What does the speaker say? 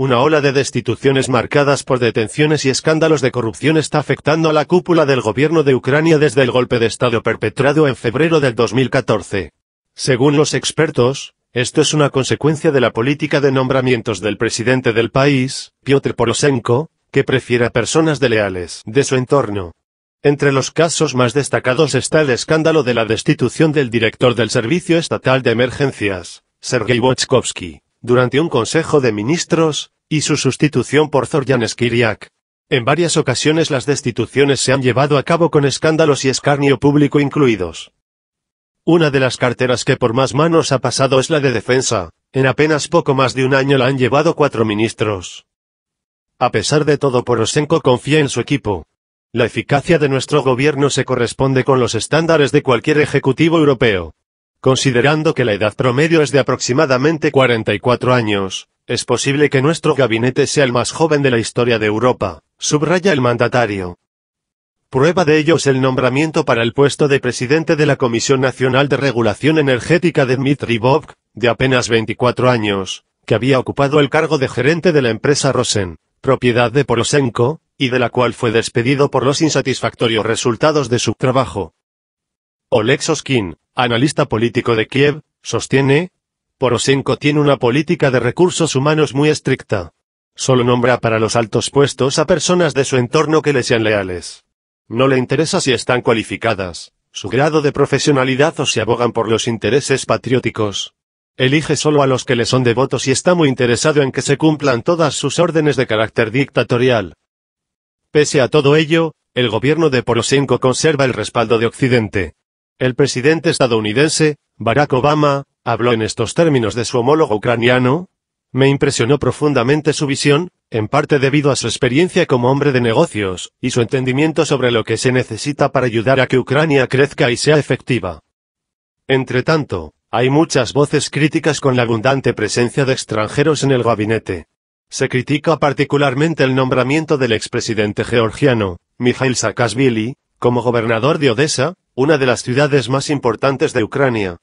Una ola de destituciones marcadas por detenciones y escándalos de corrupción está afectando a la cúpula del gobierno de Ucrania desde el golpe de Estado perpetrado en febrero del 2014. Según los expertos, esto es una consecuencia de la política de nombramientos del presidente del país, Piotr Poroshenko, que prefiere a personas de leales de su entorno. Entre los casos más destacados está el escándalo de la destitución del director del Servicio Estatal de Emergencias, Sergei Wojtkowski durante un Consejo de Ministros, y su sustitución por Zorjan Skiriak. En varias ocasiones las destituciones se han llevado a cabo con escándalos y escarnio público incluidos. Una de las carteras que por más manos ha pasado es la de defensa, en apenas poco más de un año la han llevado cuatro ministros. A pesar de todo Poroshenko confía en su equipo. La eficacia de nuestro gobierno se corresponde con los estándares de cualquier ejecutivo europeo. Considerando que la edad promedio es de aproximadamente 44 años, es posible que nuestro gabinete sea el más joven de la historia de Europa, subraya el mandatario. Prueba de ello es el nombramiento para el puesto de presidente de la Comisión Nacional de Regulación Energética de Dmitry Bobk, de apenas 24 años, que había ocupado el cargo de gerente de la empresa Rosen, propiedad de Porosenko, y de la cual fue despedido por los insatisfactorios resultados de su trabajo. Olex analista político de Kiev, sostiene, Poroshenko tiene una política de recursos humanos muy estricta. Solo nombra para los altos puestos a personas de su entorno que le sean leales. No le interesa si están cualificadas, su grado de profesionalidad o si abogan por los intereses patrióticos. Elige solo a los que le son devotos y está muy interesado en que se cumplan todas sus órdenes de carácter dictatorial. Pese a todo ello, el gobierno de Poroshenko conserva el respaldo de Occidente. El presidente estadounidense, Barack Obama, habló en estos términos de su homólogo ucraniano. Me impresionó profundamente su visión, en parte debido a su experiencia como hombre de negocios, y su entendimiento sobre lo que se necesita para ayudar a que Ucrania crezca y sea efectiva. Entre tanto, hay muchas voces críticas con la abundante presencia de extranjeros en el gabinete. Se critica particularmente el nombramiento del expresidente georgiano, Mikhail Saakashvili, como gobernador de Odessa, una de las ciudades más importantes de Ucrania.